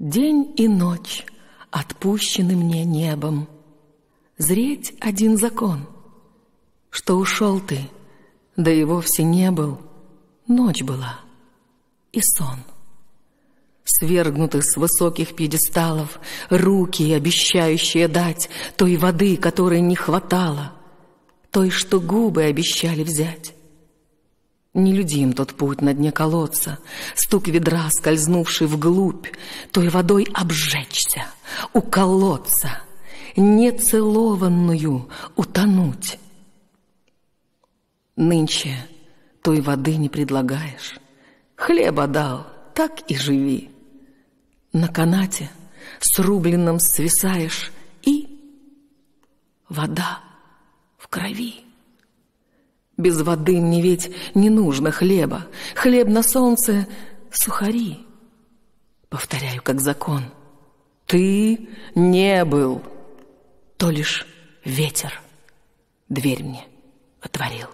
День и ночь отпущены мне небом. Зреть один закон, что ушел ты, да и вовсе не был. Ночь была и сон. Свергнуты с высоких пьедесталов руки, обещающие дать той воды, которой не хватало, той, что губы обещали взять. Нелюдим тот путь на дне колодца, Стук ведра, скользнувший вглубь, Той водой обжечься, уколоться, Нецелованную утонуть. Нынче той воды не предлагаешь, Хлеба дал, так и живи. На канате срубленном свисаешь, И вода в крови. Без воды мне ведь не нужно хлеба. Хлеб на солнце — сухари. Повторяю, как закон. Ты не был. То лишь ветер дверь мне отворил.